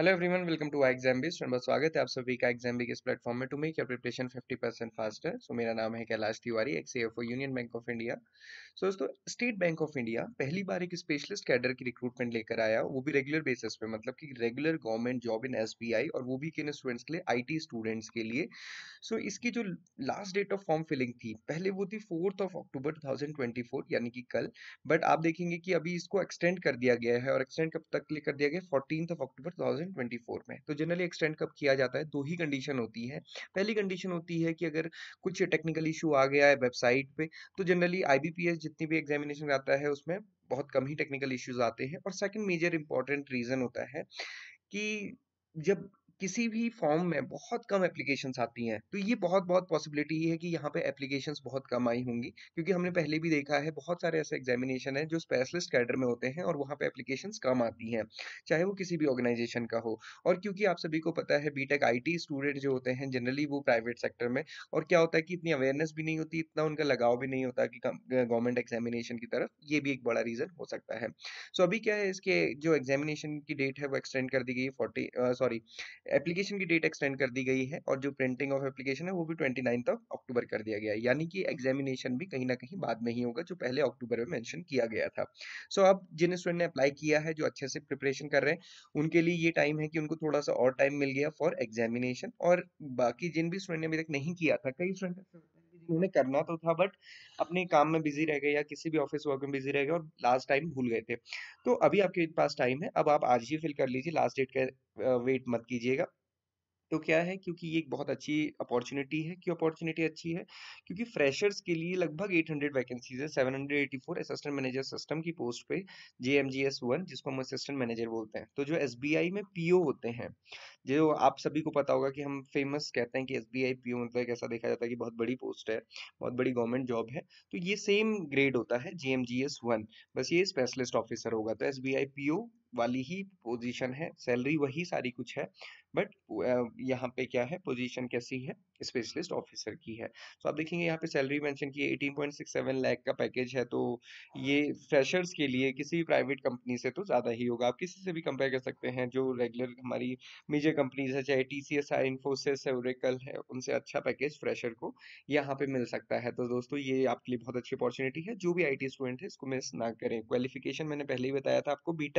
hello everyone welcome to I exam B student स्वागत है आप सभी का एग्जाम बी के इस प्लेटफॉर्म में to make your preparation 50 percent faster so मेरा नाम है कैलाश तिवारी एक सी union bank of India so दोस्तों स्टेट बैंक ऑफ इंडिया पहली बार एक स्पेशलिस्ट कैडर की रिक्रूटमेंट लेकर आया वो भी रेगुलर बेसिस पे मतलब कि रेगुलर गवर्नमेंट जॉब इन एस और वो भी किन स्टूडेंट्स के लिए आई स्टूडेंट्स के लिए सो so, इसकी जो last date of form filling थी पहले वो थी फोर्थ ऑफ अक्टूबर टू यानी कि कल बट आप देखेंगे कि अभी इसको एक्सटेंड कर दिया गया है और एक्सटेंड कब तक लेकर दिया गया फोर्टीन ऑफ अक्टूबर टू 2024 में तो जनरली एक्सटेंड कब किया जाता है दो ही कंडीशन होती है पहली कंडीशन होती है कि अगर कुछ टेक्निकल इशू आ गया है वेबसाइट पे तो जनरली आईबीपीएस जितनी भी एग्जामिनेशन आता है उसमें बहुत कम ही टेक्निकल इश्यूज आते हैं और सेकंड मेजर इंपॉर्टेंट रीजन होता है कि जब किसी भी फॉर्म में बहुत कम एप्लीकेशंस आती हैं तो ये बहुत बहुत पॉसिबिलिटी है कि यहाँ पे एप्लीकेशन बहुत कम आई होंगी क्योंकि हमने पहले भी देखा है बहुत सारे ऐसे एग्जामिनेशन है जो स्पेशलिस्ट कैडर में होते हैं और वहाँ पे एप्लीकेशन कम आती हैं चाहे वो किसी भी ऑर्गेनाइजेशन का हो और क्योंकि आप सभी को पता है बीटेक आईटी स्टूडेंट जो होते हैं जनरली वो प्राइवेट सेक्टर में और क्या होता है कि इतनी अवेयरनेस भी नहीं होती इतना उनका लगाव भी नहीं होता कि गवर्नमेंट एग्जामिनेशन की तरफ ये भी एक बड़ा रीजन हो सकता है सो so अभी क्या है इसके जो एग्जामिनेशन की डेट है वो एक्सटेंड कर दी गई फोर्टी सॉरी एप्लीकेशन की डेट एक्सटेंड कर दी गई है और जो प्रिंटिंग ऑफ एप्लीकेशन है वो भी ट्वेंटी नाइन्थ ऑफ अक्टूबर कर दिया गया है यानी कि एग्जामिनेशन भी कहीं ना कहीं बाद में ही होगा जो पहले अक्टूबर में मैंशन किया गया था सो so, अब जिन स्टूडेंट ने अप्लाई किया है जो अच्छे से प्रिपरेशन कर रहे हैं उनके लिए ये टाइम है कि उनको थोड़ा सा और टाइम मिल गया फॉर एग्जामिनेशन और बाकी जिन भी स्टूडेंट ने अभी तक नहीं किया था कई स्टूडेंट चीज करना तो था बट अपने काम में बिजी रह गए या किसी भी ऑफिस वर्क में बिजी रह गए और लास्ट टाइम भूल गए थे तो अभी आपके पास टाइम है अब आप आज ही फिल कर लीजिए लास्ट डेट का वेट मत कीजिएगा तो क्या है क्योंकि ये एक बहुत अच्छी अपॉर्चुनिटी है क्यों अपॉर्चुनिटी अच्छी है क्योंकि फ्रेशर्स के लिए लगभग 800 वैकेंसीज है 784 असिस्टेंट मैनेजर सिस्टम की पोस्ट पे J M G S one जिसको हम असिस्टेंट मैनेजर बोलते हैं तो जो एस बी आई में पी ओ होते हैं जो आप सभी को पता होगा कि हम फेमस कहते हैं कि S B I P O मतलब ऐसा देखा जाता है कि बहुत बड़ी पोस्ट है बहुत बड़ी गवर्नमेंट जॉब है तो ये सेम ग्रेड होता है J M G S one बस ये स्पेशलिस्ट ऑफिसर होगा तो S B I P O वाली ही पोजीशन है सैलरी वही सारी कुछ है बट यहाँ पे क्या है पोजीशन कैसी है स्पेशलिस्ट ऑफिसर की है तो आप देखेंगे यहाँ पे सैलरी मेंशन की 18.67 लाख का पैकेज है तो ये फ्रेशर्स के लिए किसी भी प्राइवेट कंपनी से तो ज़्यादा ही होगा आप किसी से भी कंपेयर कर सकते हैं जो रेगुलर हमारी मेजर कंपनीज है चाहे टी सी एस है इन्फोसिस है ओरेकल है उनसे अच्छा पैकेज फ्रेशर को यहाँ पे मिल सकता है तो दोस्तों ये आपके लिए बहुत अच्छी अपॉर्चुनिटी है जो भी आई स्टूडेंट है इसको मिस ना करें क्वालिफिकेशन मैंने पहले ही बताया था आपको बी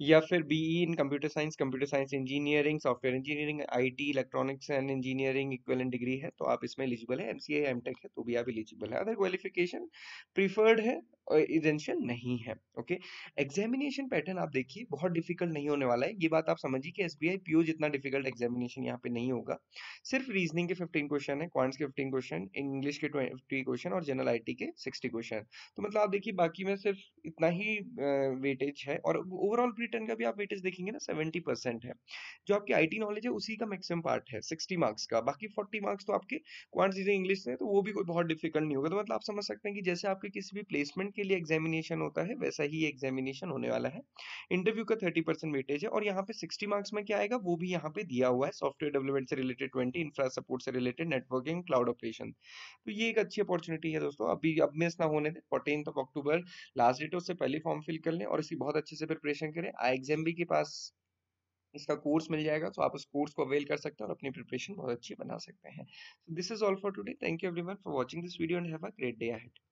या फिर B E in computer science computer science engineering software engineering IT electronics and engineering equivalent degree है तो आप इसमें एलिजिबल है एम एमटेक है तो भी आप एलिजिबल है अदर क्वालिफिकेशन प्रीफर्ड है इजेंशियल नहीं है ओके एग्जामिनेशन पैटर्न आप देखिए बहुत डिफिकल्ट नहीं होने वाला है ये बात आप समझिए कि एस बी आई पीओ जितना डिफिकल्ट एग्जामिनेशन यहाँ पे नहीं होगा सिर्फ रीजनिंग के 15 क्वेश्चन है क्वांट्स के 15 क्वेश्चन इंग्लिश के 20 क्वेश्चन और जनरल आईटी के 60 क्वेश्चन तो मतलब आप देखिए बाकी में सिर्फ इतना ही वेटेज है और ओवरऑल रिटर्न का भी आप वेटेज देखेंगे ना सेवेंटी है जो आपकी आई नॉलेज है उसी का मैक्सिमम पार्ट है सिक्सटी मार्क्स का बाकी फोर्टी मार्क्स तो आपके क्वांट्स इंग्लिश से तो वो भी कोई बहुत डिफिकल्ट नहीं होगा तो मतलब आप समझ सकते हैं कि जैसे आपके किसी भी प्लेसमेंट रिक्रूटमेंट के लिए एग्जामिनेशन होता है वैसा ही एग्जामिनेशन होने वाला है इंटरव्यू का थर्टी परसेंट वेटेज है और यहाँ पे सिक्सटी मार्क्स में क्या आएगा वो भी यहाँ पे दिया हुआ है सॉफ्टवेयर डेवलपमेंट से रिलेटेड ट्वेंटी इंफ्रास्ट्रक्चर से रिलेटेड नेटवर्किंग क्लाउड ऑपरेशन तो ये एक अच्छी अपॉर्चुनिटी है दोस्तों अभी अब मिस ना होने दें fourteen of October last date उससे पहले फॉर्म फिल कर लें और इसकी बहुत अच्छे से प्रिपरेशन करें आई एग्जाम भी के पास इसका कोर्स मिल जाएगा तो आप उस कोर्स को अवेल कर सकते हैं और अपनी प्रिपरेशन बहुत अच्छी बना सकते हैं this is all for today thank you everyone for watching this video and have a great day ahead